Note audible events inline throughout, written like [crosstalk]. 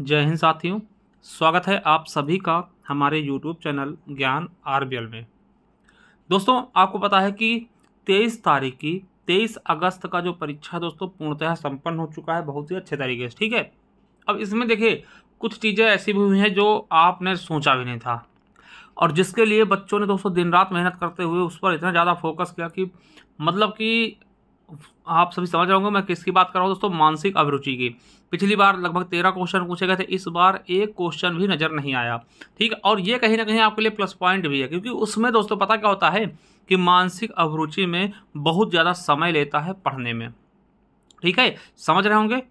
जय हिंद साथियों स्वागत है आप सभी का हमारे यूट्यूब चैनल ज्ञान आर में दोस्तों आपको पता है कि तेईस तारीख की तेईस अगस्त का जो परीक्षा दोस्तों पूर्णतः संपन्न हो चुका है बहुत ही अच्छे तरीके से ठीक है अब इसमें देखिए कुछ चीज़ें ऐसी भी हुई हैं जो आपने सोचा भी नहीं था और जिसके लिए बच्चों ने दोस्तों दिन रात मेहनत करते हुए उस पर इतना ज़्यादा फोकस किया कि मतलब कि आप सभी समझ रहे होंगे मैं किसकी बात कर रहा हूँ दोस्तों मानसिक अभिरुचि की पिछली बार लगभग तेरह क्वेश्चन पूछे गए थे इस बार एक क्वेश्चन भी नज़र नहीं आया ठीक है और ये कहीं ना कहीं आपके लिए प्लस पॉइंट भी है क्योंकि उसमें दोस्तों पता क्या होता है कि मानसिक अभिरुचि में बहुत ज़्यादा समय लेता है पढ़ने में ठीक है समझ रहे होंगे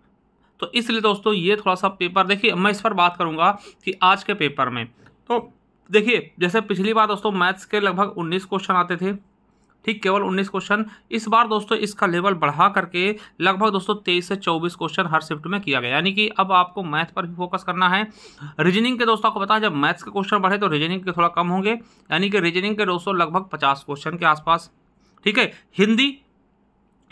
तो इसलिए दोस्तों ये थोड़ा सा पेपर देखिए मैं इस पर बात करूँगा कि आज के पेपर में तो देखिए जैसे पिछली बार दोस्तों मैथ्स के लगभग उन्नीस क्वेश्चन आते थे ठीक केवल 19 क्वेश्चन इस बार दोस्तों इसका लेवल बढ़ा करके लगभग दोस्तों 23 से 24 क्वेश्चन हर शिफ्ट में किया गया यानी कि अब आपको मैथ पर भी फोकस करना है रीजनिंग के दोस्तों आपको पता है जब मैथ्स के क्वेश्चन बढ़े तो रीजनिंग के थोड़ा कम होंगे यानी कि रीजनिंग के दोस्तों लगभग पचास क्वेश्चन के आसपास ठीक है हिंदी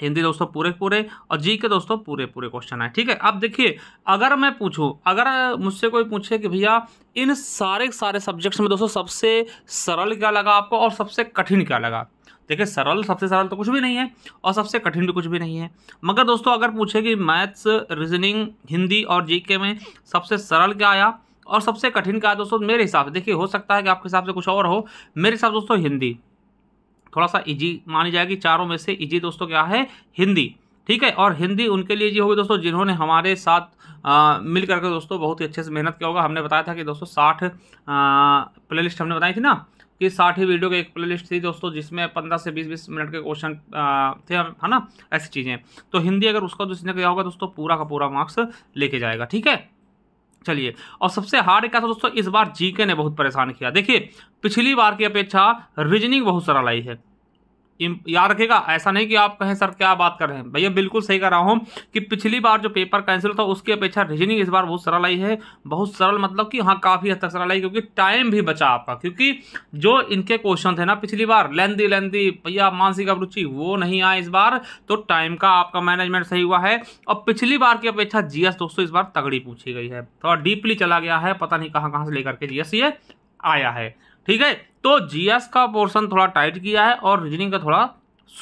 हिंदी दोस्तों पूरे पूरे और जी के दोस्तों पूरे पूरे क्वेश्चन आए ठीक है अब देखिए अगर मैं पूछूं अगर मुझसे कोई पूछे कि भैया इन सारे सारे सब्जेक्ट्स में दोस्तों सबसे सरल क्या लगा आपको और सबसे कठिन क्या लगा देखिए सरल सबसे सरल तो कुछ भी नहीं है और सबसे कठिन भी कुछ भी नहीं है मगर दोस्तों अगर पूछे कि मैथ्स रीजनिंग हिंदी और जीके में सबसे सरल क्या आया और सबसे कठिन क्या आया दोस्तों मेरे हिसाब से देखिए हो सकता है कि आपके हिसाब से कुछ और हो मेरे हिसाब दोस्तों हिंदी थोड़ा सा इजी मानी जाएगी चारों में से इजी दोस्तों क्या है हिंदी ठीक है और हिंदी उनके लिए जी होगी दोस्तों जिन्होंने हमारे साथ आ, मिल करके दोस्तों बहुत ही अच्छे से मेहनत किया होगा हमने बताया था कि दोस्तों साठ प्ले लिस्ट हमने बताई थी ना की साठ ही वीडियो का एक प्लेलिस्ट थी दोस्तों जिसमें पंद्रह से बीस बीस मिनट के क्वेश्चन थे है ना ऐसी चीज़ें तो हिंदी अगर उसका जो किया होगा दोस्तों पूरा का पूरा मार्क्स लेके जाएगा ठीक है चलिए और सबसे हार्ड क्या था दोस्तों इस बार जीके ने बहुत परेशान किया देखिए पिछली बार की अपेक्षा रीजनिंग बहुत सरल आई है याद रखेगा ऐसा नहीं कि आप कहें सर क्या बात कर रहे हैं भैया बिल्कुल सही कर रहा हूँ कि पिछली बार जो पेपर कैंसिल था उसकी अपेक्षा रीजनिंग इस बार बहुत सरल आई है बहुत सरल मतलब कि हाँ काफ़ी हद तक सरल आई क्योंकि टाइम भी बचा आपका क्योंकि जो इनके क्वेश्चन थे ना पिछली बार लेंदी लेंदी भैया मानसिक अभिरुचि वो नहीं आए इस बार तो टाइम का आपका मैनेजमेंट सही हुआ है और पिछली बार की अपेक्षा जी दोस्तों इस बार तगड़ी पूछी गई है थोड़ा डीपली चला गया है पता नहीं कहाँ कहाँ से लेकर के जी ये आया है ठीक है तो जीएस का पोर्शन थोड़ा टाइट किया है और रीजनिंग का थोड़ा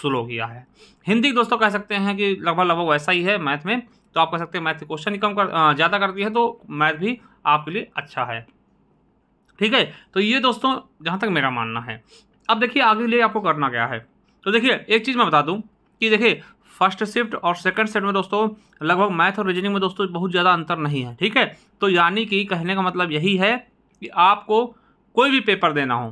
स्लो किया है हिंदी दोस्तों कह सकते हैं कि लगभग लगभग वैसा ही है मैथ में तो आप कह सकते हैं मैथ क्वेश्चन कम कर ज़्यादा करती है तो मैथ भी आपके लिए अच्छा है ठीक है तो ये दोस्तों जहाँ तक मेरा मानना है अब देखिए आगे लिए आपको करना क्या है तो देखिए एक चीज़ मैं बता दूँ कि देखिए फर्स्ट शिफ्ट और सेकंड शिफ्ट में दोस्तों लगभग मैथ और रीजनिंग में दोस्तों बहुत ज़्यादा अंतर नहीं है ठीक है तो यानी कि कहने का मतलब यही है कि आपको कोई भी पेपर देना हो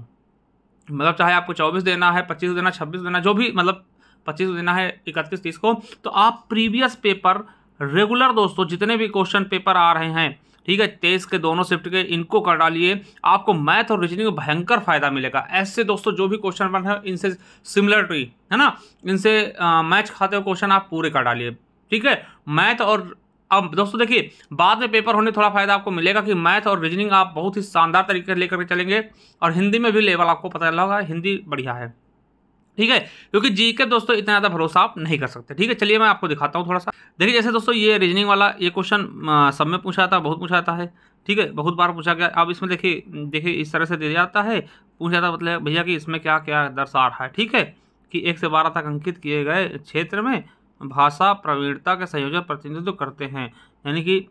मतलब चाहे आपको चौबीस देना है पच्चीस देना छब्बीस देना जो भी मतलब पच्चीस देना है इकतीस तीस को तो आप प्रीवियस पेपर रेगुलर दोस्तों जितने भी क्वेश्चन पेपर आ रहे हैं ठीक है तेईस के दोनों शिफ्ट के इनको कर डालिए आपको मैथ और रीजनिंग में भयंकर फायदा मिलेगा ऐसे दोस्तों जो भी क्वेश्चन बन हैं इनसे सिमिलरिटी है ना इनसे मैच खाते हुए क्वेश्चन आप पूरे कर डालिए ठीक है मैथ और अब दोस्तों देखिए बाद में पेपर होने थोड़ा फायदा आपको मिलेगा कि मैथ और रीजनिंग आप बहुत ही शानदार तरीके से लेकर चलेंगे और हिंदी में भी लेवल आपको पता चला होगा हिंदी बढ़िया है ठीक है क्योंकि जी के दोस्तों इतना ज़्यादा भरोसा आप नहीं कर सकते ठीक है चलिए मैं आपको दिखाता हूँ थोड़ा सा देखिए जैसे दोस्तों ये रीजनिंग वाला ये क्वेश्चन सब में पूछा है बहुत पूछा जाता है ठीक है बहुत बार पूछा गया अब इसमें देखिए देखिए इस तरह से दे जाता है पूछा जाता मतलब भैया कि इसमें क्या क्या दर्शा रहा है ठीक है कि एक से बारह तक अंकित किए गए क्षेत्र में भाषा प्रवीणता के संयोजन प्रतिनिधित्व करते हैं यानी कि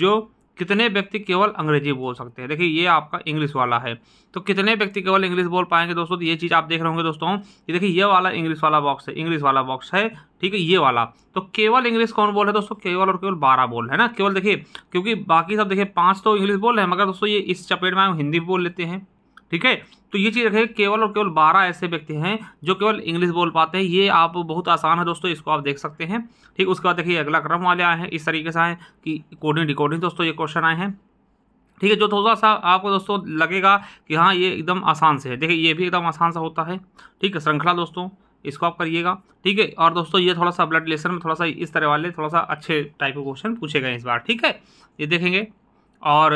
जो कितने व्यक्ति केवल अंग्रेजी बोल सकते हैं देखिए ये आपका इंग्लिश वाला है तो कितने व्यक्ति केवल इंग्लिश बोल पाएंगे दोस्तों तो ये चीज़ आप देख रहे होंगे दोस्तों ये देखिए ये वाला इंग्लिश वाला बॉक्स है इंग्लिश वाला बॉक्स है ठीक है ये वाला तो केवल इंग्लिश कौन बोल है दोस्तों केवल और केवल बारह बोल है ना केवल देखिए क्योंकि बाकी सब देखिए पाँच तो इंग्लिश बोल है मगर दोस्तों ये इस चपेट में हम हिंदी बोल लेते हैं ठीक है तो ये चीज़ रखें केवल और केवल बारह ऐसे व्यक्ति हैं जो केवल इंग्लिश बोल पाते हैं ये आप बहुत आसान है दोस्तों इसको आप देख सकते हैं ठीक उसके बाद देखिए अगला क्रम वाले आए हैं इस तरीके से आए कि कोडिंग रिकॉर्डिंग दोस्तों ये क्वेश्चन आए हैं ठीक है जो थोड़ा सा आपको दोस्तों लगेगा कि हाँ ये एकदम आसान से है देखिए ये भी एकदम आसान सा होता है ठीक है श्रृंखला दोस्तों इसको आप करिएगा ठीक है और दोस्तों ये थोड़ा सा ब्लड रिलेशन में थोड़ा सा इस तरह वाले थोड़ा सा अच्छे टाइप के क्वेश्चन पूछे गए इस बार ठीक है ये देखेंगे और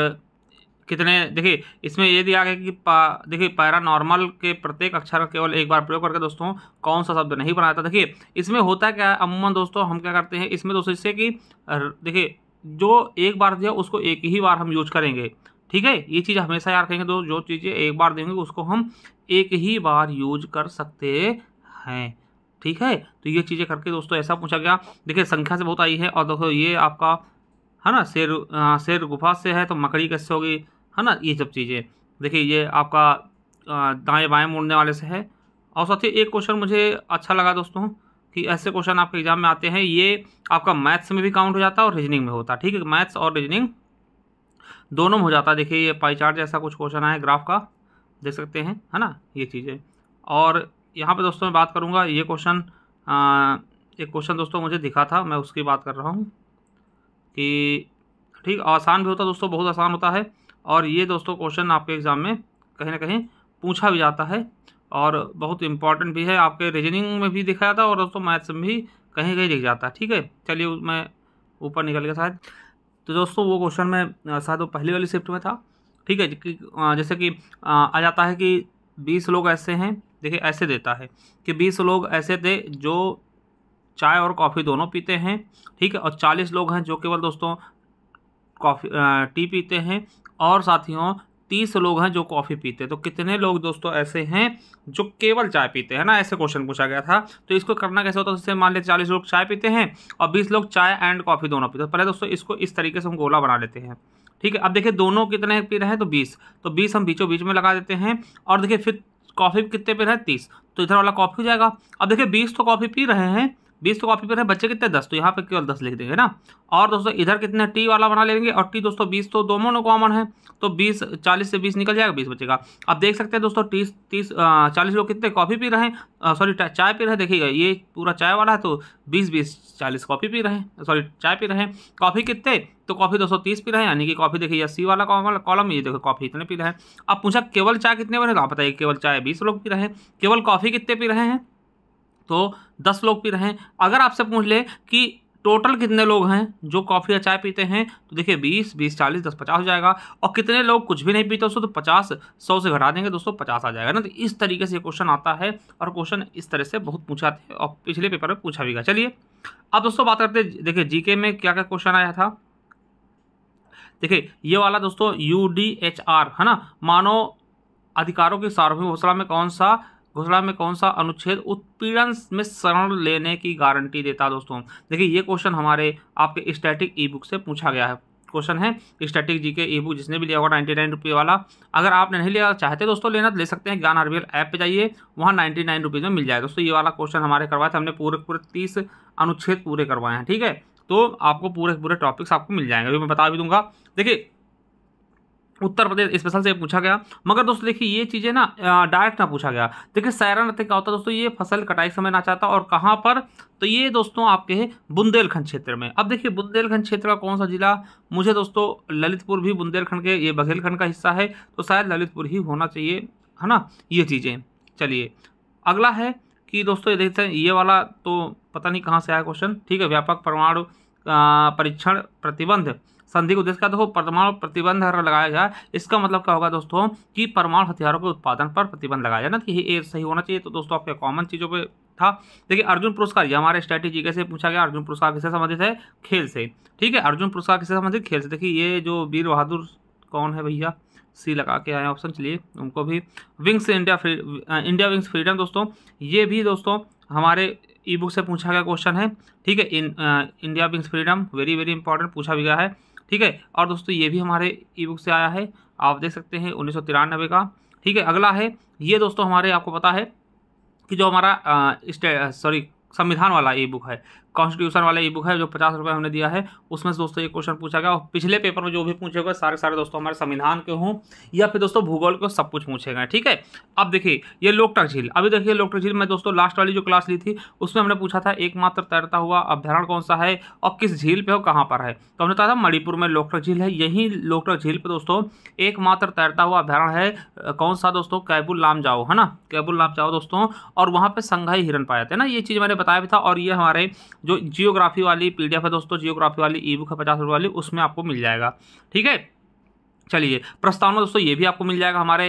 कितने देखिए इसमें ये दिया गया कि पा देखिए पैरा नॉर्मल के प्रत्येक अक्षर का केवल एक बार प्रयोग करके दोस्तों कौन सा शब्द नहीं बनाया था देखिए इसमें होता क्या है अमूमन दोस्तों हम क्या करते हैं इसमें दोस्तों इससे कि देखिए जो एक बार दिया उसको एक ही बार हम यूज करेंगे ठीक है ये चीज़ हमेशा याद रखेंगे दोस्तों जो चीज़ें एक बार देंगे उसको हम एक ही बार यूज कर सकते हैं ठीक है तो ये चीज़ें करके दोस्तों ऐसा पूछा गया देखिए संख्या से बहुत आई है और दोस्तों ये आपका है ना शेर शेर गुफा से है तो मकड़ी कैसे होगी है ना ये सब चीज़ें देखिए ये आपका दाएँ बाएँ मुड़ने वाले से है और साथ ही एक क्वेश्चन मुझे अच्छा लगा दोस्तों कि ऐसे क्वेश्चन आपके एग्जाम में आते हैं ये आपका मैथ्स में भी काउंट हो जाता है और रीजनिंग में होता है ठीक है मैथ्स और रीजनिंग दोनों में हो जाता है देखिए ये पाईचार्ट जैसा कुछ क्वेश्चन आए ग्राफ का देख सकते हैं है ना ये चीज़ें और यहाँ पे दोस्तों मैं बात करूँगा ये क्वेश्चन एक क्वेश्चन दोस्तों मुझे दिखा था मैं उसकी बात कर रहा हूँ कि ठीक आसान भी होता दोस्तों बहुत आसान होता है और ये दोस्तों क्वेश्चन आपके एग्ज़ाम में कहीं ना कहीं पूछा भी जाता है और बहुत इंपॉर्टेंट भी है आपके रीजनिंग में भी जाता है और दोस्तों मैथ्स में भी कहीं कहीं दिख जाता है ठीक है चलिए मैं ऊपर निकल गया शायद तो दोस्तों वो क्वेश्चन में शायद वो पहली वाली शिफ्ट में था ठीक है जैसे कि आ जाता है कि बीस लोग ऐसे हैं देखिए ऐसे देता है कि बीस लोग ऐसे थे जो चाय और कॉफ़ी दोनों पीते हैं ठीक है और चालीस लोग हैं जो केवल दोस्तों कॉफ़ी टी पीते हैं और साथियों तीस लोग हैं जो कॉफ़ी पीते हैं तो कितने लोग दोस्तों ऐसे हैं जो केवल चाय पीते हैं ना ऐसे क्वेश्चन पूछा गया था तो इसको करना कैसे होता है जैसे मान लीजिए चालीस लोग चाय पीते हैं और बीस लोग चाय एंड कॉफ़ी दोनों पीते हैं तो पहले दोस्तों इसको इस तरीके से हम गोला बना लेते हैं ठीक है अब देखिए दोनों कितने पी रहे हैं तो बीस तो बीस हम बीचों बीच में लगा देते हैं और देखिए फिर कॉफ़ी कितने पी रहे हैं तीस तो इधर वाला कॉफ़ी हो जाएगा अब देखिए बीस तो कॉफ़ी पी रहे हैं बीस तो कॉपी पर है बच्चे कितने दस तो यहाँ पे केवल दस लिख देंगे ना और दोस्तों इधर कितने टी वाला बना लेंगे और टी दोस्तों बीस तो दोनों कॉमन है तो बीस चालीस से बीस निकल जाएगा बीस बच्चे का अब देख सकते हैं दोस्तों तीस तीस चालीस लोग कितने कॉफ़ी पी रहे हैं सॉरी चाय पी रहे देखिएगा ये पूरा चाय वाला है तो बीस बीस चालीस कॉफ़ी पी रहे हैं सॉरी चाय पी रहे हैं कॉफ़ी कितने तो कॉफ़ी दो सौ तीस पी रहे हैं यानी कि कॉफ़ी देखिए या सी वाला कॉलम ये देखो कॉफ़ी इतने पी रहे हैं अब पूछा केवल चाय कितने बने तो आप बताइए केवल चाय बीस लोग पी रहे हैं केवल कॉफ़ी कितने पी रहे हैं तो दस लोग पी रहे हैं अगर आपसे पूछ ले कि टोटल कितने लोग हैं जो कॉफ़ी या चाय पीते हैं तो देखिए बीस बीस चालीस दस पचास हो जाएगा और कितने लोग कुछ भी नहीं पीते उसको तो पचास सौ से घटा देंगे दोस्तों पचास आ जाएगा ना तो इस तरीके से क्वेश्चन आता है और क्वेश्चन इस तरह से बहुत पूछा थे और पिछले पेपर में पूछा भी गया चलिए अब दोस्तों बात करते हैं देखिए जीके में क्या क्या क्वेश्चन आया था देखिए ये वाला दोस्तों यू डी एच आर है ना मानव अधिकारों की सार्वभौम घोषणा में कौन सा घोषणा में कौन सा अनुच्छेद उत्पीड़न में शरण लेने की गारंटी देता है दोस्तों देखिए ये क्वेश्चन हमारे आपके स्टैटिक ई बुक से पूछा गया है क्वेश्चन है स्टैटिक जी के ई बुक जिसने भी लिया होगा नाइन्टी नाइन रुपये वाला अगर आपने नहीं लिया चाहते दोस्तों लेना ले सकते हैं ज्ञान आरबीएल ऐप पर जाइए वहाँ नाइन्टी नाइन रुपीज़ में मिल जाए दोस्तों ये वाला क्वेश्चन हमारे करवाए थे हमने पूरे पूरे तीस अनुच्छेद पूरे करवाए हैं ठीक है तो आपको पूरे पूरे टॉपिक्स आपको मिल जाएंगे अभी मैं बता भी दूंगा देखिए उत्तर प्रदेश स्पेशल से पूछा गया मगर दोस्तों देखिए ये चीज़ें ना डायरेक्ट ना पूछा गया देखिए सैरन नृत्य क्या होता है दोस्तों ये फसल कटाई समय ना चाहता और कहाँ पर तो ये दोस्तों आपके है बुंदेलखंड क्षेत्र में अब देखिए बुंदेलखंड क्षेत्र का कौन सा जिला मुझे दोस्तों ललितपुर भी बुंदेलखंड के ये बघेलखंड का हिस्सा है तो शायद ललितपुर ही होना चाहिए है ना ये चीज़ें चलिए अगला है कि दोस्तों ये देखते हैं ये वाला तो पता नहीं कहाँ से आया क्वेश्चन ठीक है व्यापक परमाणु परीक्षण प्रतिबंध संधि उद्देश्य का देखो परमाणु प्रतिबंध अगर लगाया जाए इसका मतलब क्या होगा दोस्तों कि परमाणु हथियारों के उत्पादन पर प्रतिबंध लगाया जाए ना कि ये सही होना चाहिए तो दोस्तों आपके कॉमन चीज़ों पर था देखिए अर्जुन पुरस्कार ये हमारे स्ट्रैटेजी कैसे पूछा गया अर्जुन पुरस्कार किससे संबंधित है खेल से ठीक है अर्जुन पुरस्कार किससे संबंधित खेल से देखिए ये जो वीर बहादुर कौन है भैया सी लगा के आए ऑप्शन चलिए उनको भी wings India free India wings freedom दोस्तों ये भी दोस्तों हमारे ई बुक से पूछा गया क्वेश्चन है ठीक है इन, India wings freedom very very important पूछा भी गया है ठीक है और दोस्तों ये भी हमारे ई बुक से आया है आप देख सकते हैं उन्नीस का ठीक है अगला है ये दोस्तों हमारे आपको पता है कि जो हमारा सॉरी संविधान वाला ई बुक है कॉन्स्टिट्यूशन वाला ई बुक है जो पचास रुपये हमने दिया है उसमें से दोस्तों ये क्वेश्चन पूछा गया और पिछले पेपर में जो भी पूछे गए सारे सारे दोस्तों हमारे संविधान के हों या फिर दोस्तों भूगोल के सब कुछ पूछे गए ठीक है अब देखिए ये लोकटक झील अभी देखिए लोकटक झील में दोस्तों लास्ट वाली जो क्लास ली थी उसमें हमने पूछा था एकमात्र तैरता हुआ अभ्यारण कौन सा है और किस झील पे हो कहाँ पर है तो हमने कहा था मणिपुर में लोकटक झील है यही लोकटक झील पर दोस्तों एकमात्र तैरता हुआ अभ्यारण है कौन सा दोस्तों कैबुल लाम जाओ है ना कैबुल लाम जाओ दोस्तों और वहाँ पर संघाई हिरन पाया जाते हैं ना ये चीज़ मैंने बताया भी था और ये हमारे जो जियोग्राफी वाली पीडीएफ है दोस्तों जियोग्राफी वाली ई बुक है पचास रुपये वाली उसमें आपको मिल जाएगा ठीक है चलिए प्रस्तावना दोस्तों ये भी आपको मिल जाएगा हमारे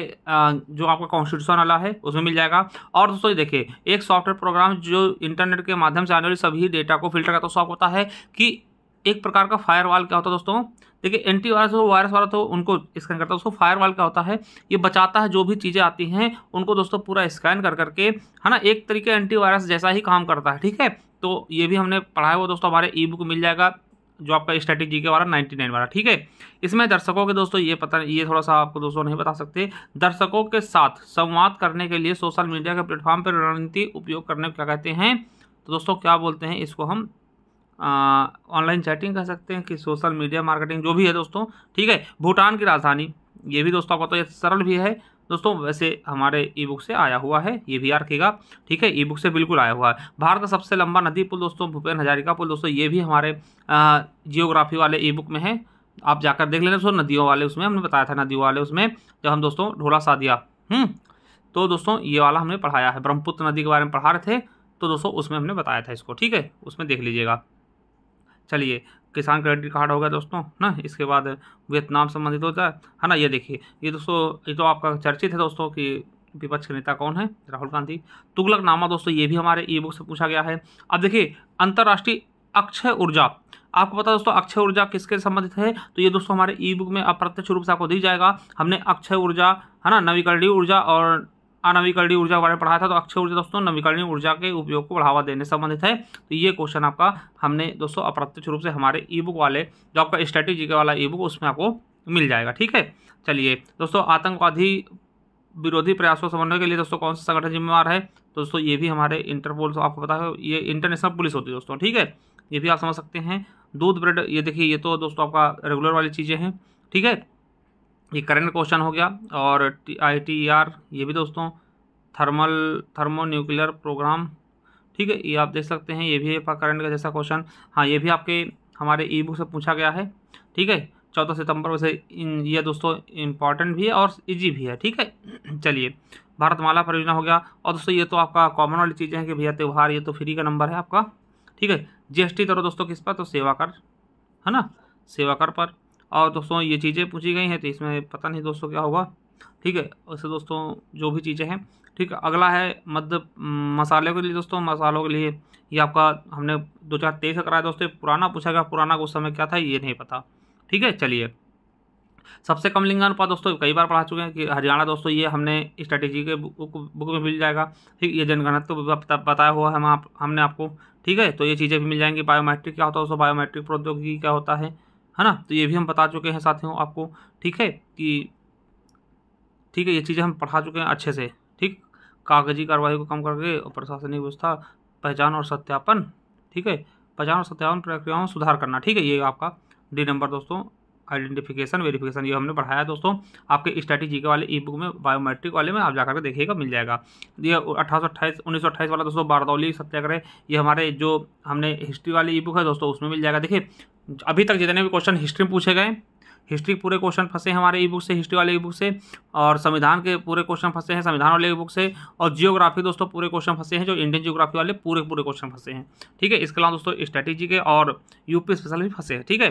जो आपका कॉन्स्टिट्यूशन वाला है उसमें मिल जाएगा और दोस्तों ये देखिए एक सॉफ्टवेयर प्रोग्राम जो इंटरनेट के माध्यम से आने वाले सभी डेटा को फिल्टर करता है आपको है कि एक प्रकार का फायरवाल क्या होता है दोस्तों देखिए एंटी वायरस हो वायरस वाला तो उनको स्कैन करता है उसको वाल क्या होता है ये बचाता है जो भी चीज़ें आती हैं उनको दोस्तों पूरा स्कैन कर करके है ना एक तरीके एंटी वायरस जैसा ही काम करता है ठीक है तो ये भी हमने पढ़ाया हुआ दोस्तों हमारे ई बुक मिल जाएगा जो आपका स्ट्रेटेजी के वाला नाइन्टी नाइन वाला ठीक है इसमें दर्शकों के दोस्तों ये पता ये थोड़ा सा आपको दोस्तों नहीं बता सकते दर्शकों के साथ संवाद करने के लिए सोशल मीडिया के प्लेटफॉर्म पर रणनीति उपयोग करने क्या कहते हैं तो दोस्तों क्या बोलते हैं इसको हम ऑनलाइन चैटिंग कह सकते हैं कि सोशल मीडिया मार्केटिंग जो भी है दोस्तों ठीक है भूटान की राजधानी ये भी दोस्तों आपको तो सरल भी है दोस्तों वैसे हमारे ई बुक से आया हुआ है ये भी यार रखेगा ठीक है ई बुक से बिल्कुल आया हुआ है भारत का सबसे लंबा नदी पुल दोस्तों भूपेन हजारिका पुल दोस्तों ये भी हमारे जियोग्राफी वाले ई बुक में है आप जाकर देख लेना दोस्तों नदियों वाले उसमें हमने बताया था नदियों वाले उसमें जब हम दोस्तों ढोला दिया हम्म, तो दोस्तों ये वाला हमने पढ़ाया है ब्रह्मपुत्र नदी के बारे में पढ़ा रहे थे तो दोस्तों उसमें हमने बताया था इसको ठीक है उसमें देख लीजिएगा चलिए किसान क्रेडिट कार्ड हो गया दोस्तों ना इसके बाद वियतनाम संबंधित होता है है ना ये देखिए ये दोस्तों ये तो आपका चर्चित है दोस्तों कि विपक्ष के नेता कौन है राहुल गांधी तुगलक नामा दोस्तों ये भी हमारे ई बुक से पूछा गया है अब देखिए अंतर्राष्ट्रीय अक्षय ऊर्जा आपको पता दोस्तों अक्षय ऊर्जा किसके संबंधित है तो ये दोस्तों हमारे ई बुक में अप्रत्यक्ष रूप से आपको दी जाएगा हमने अक्षय ऊर्जा है ना नवीकरणीय ऊर्जा और अनवीकरणीय ऊर्जा के बारे में पढ़ाया था तो अक्षय ऊर्जा दोस्तों नवीकरणीय ऊर्जा के उपयोग को बढ़ावा देने संबंधित है तो ये क्वेश्चन आपका हमने दोस्तों अप्रत्यक्ष रूप से हमारे ई बुक वाले जो आपका स्ट्रेटेजी के वाला ई बुक उसमें आपको मिल जाएगा ठीक है चलिए दोस्तों आतंकवादी विरोधी प्रयासों समन्वय के लिए दोस्तों कौन सा संगठन जिम्मेवार है तो दोस्तों ये भी हमारे इंटरपोल आपको पता है ये इंटरनेशनल पुलिस होती है दोस्तों ठीक है ये भी आप समझ सकते हैं दूध ब्रेड ये देखिए ये तो दोस्तों आपका रेगुलर वाली चीज़ें हैं ठीक है ये करंट क्वेश्चन हो गया और टी आई टी आर ये भी दोस्तों थर्मल थर्मो न्यूक्लियर प्रोग्राम ठीक है ये आप देख सकते हैं ये भी है करंट का जैसा क्वेश्चन हाँ ये भी आपके हमारे ई बुक से पूछा गया है ठीक है चौदह सितंबर वैसे ये दोस्तों इंपॉर्टेंट भी है और इजी भी है ठीक है [clears throat] चलिए भारतमाला परियोजना हो गया और दोस्तों ये तो आपका कॉमन वाली चीज़ें हैं कि भैया त्यौहार ये तो फ्री का नंबर है आपका ठीक है जीएसटी एस दोस्तों किस पर तो सेवा कर है ना सेवा कर पर और दोस्तों ये चीज़ें पूछी गई हैं तो इसमें पता नहीं दोस्तों क्या होगा ठीक है वैसे दोस्तों जो भी चीज़ें हैं ठीक है अगला है मध्य मसाले के लिए दोस्तों मसालों के लिए ये आपका हमने दो चार तेईस का कराया दोस्तों पुराना पूछा गया पुराना उस समय क्या था ये नहीं पता ठीक है चलिए सबसे कम लिंगानुपात दोस्तों कई बार पढ़ा चुके हैं कि हरियाणा दोस्तों ये हमने स्ट्रेटेजी के बुक बुक में मिल जाएगा ठीक ये जनगणना तो बताया हुआ है हम आप हमने आपको ठीक है तो ये चीज़ें भी मिल जाएंगी बायोमेट्रिक क्या होता है दोस्तों बायोमेट्रिक प्रौद्योगिकी क्या होता है है ना तो ये भी हम बता चुके हैं साथियों आपको ठीक है कि ठीक है ये चीज़ें हम पढ़ा चुके हैं अच्छे से ठीक कागजी कार्रवाई को कम करके और प्रशासनिक व्यवस्था पहचान और सत्यापन ठीक है पहचान और सत्यापन प्रक्रियाओं में सुधार करना ठीक है ये आपका डी नंबर दोस्तों आइडेंटिफिकेशन वेरिफिकेशन ये हमने पढ़ाया दोस्तों आपके स्ट्रेटजी के वाले ई बुक में बायोमेट्रिक वाले में आप जाकर के देखिएगा मिल जाएगा ये अठारह सौ वाला दोस्तों बारदौली सत्याग्रह ये हमारे जो हमने हिस्ट्री वाली ई बुक है दोस्तों उसमें मिल जाएगा देखिए अभी तक जितने भी क्वेश्चन हिस्ट्री में पूछे गए हिस्ट्री पूरे क्वेश्चन फंसे हैं हमारे ई बुक से हिस्ट्री वाले ई बुक से और संविधान के पूरे क्वेश्चन फंसे हैं संविधान वाले ई बुक से और जियोग्राफी दोस्तों पूरे क्वेश्चन फंसे हैं जो इंडियन जियोग्राफी वाले पूरे पूरे क्वेश्चन फंसे हैं ठीक है इसके अलावा दोस्तों स्ट्रैटेजी के और यूपी स्पेशल भी फंसे हैं ठीक है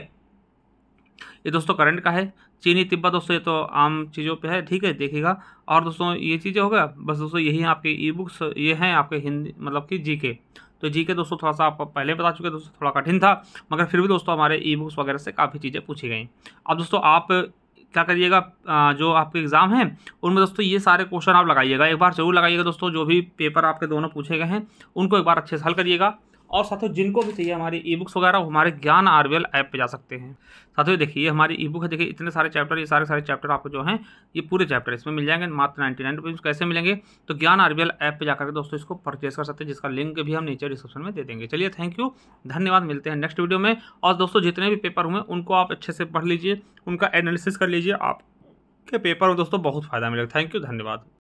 ये दोस्तों करंट का है चीनी तिब्बत दोस्तों ये तो आम चीज़ों पे है ठीक है देखिएगा और दोस्तों ये चीज़ें हो गया बस दोस्तों यही आपके ई बुक्स ये हैं आपके हिंदी मतलब कि जी के तो जी के दोस्तों थोड़ा सा आप पहले बता चुके दोस्तों थोड़ा कठिन था मगर फिर भी दोस्तों हमारे ई बुक्स वगैरह से काफ़ी चीज़ें पूछी गई अब दोस्तों आप क्या करिएगा जो आपके एग्ज़ाम हैं उनमें दोस्तों ये सारे क्वेश्चन आप लगाइएगा एक बार जरूर लगाइएगा दोस्तों जो भी पेपर आपके दोनों पूछे गए हैं उनको एक बार अच्छे से हल करिएगा और साथियों जिनको भी चाहिए हमारी ई बुक्स वगैरह वो हमारे ज्ञान एल ऐप पे जा सकते हैं साथियों देखिए ये हमारी ई बुक है देखिए इतने सारे चैप्टर ये सारे सारे चैप्टर आपको जो हैं ये पूरे चैप्टर इसमें मिल जाएंगे मात्र नाइन्टी नाइन रुपीज़ कैसे मिलेंगे तो ज्ञान एल ऐप पर जाकर दोस्तों इसको परचेज कर सकते हैं जिसका लिंक भी हम नीचे डिस्क्रिप्शन में दे देंगे चलिए थैंक यू धन्यवाद मिलते हैं नेक्स्ट वीडियो में और दोस्तों जितने भी पेपर हुए उनको आप अच्छे से पढ़ लीजिए उनका एनालिसिस कर लीजिए आपके पेपर में दोस्तों बहुत फ़ायदा मिलेगा थैंक यू धन्यवाद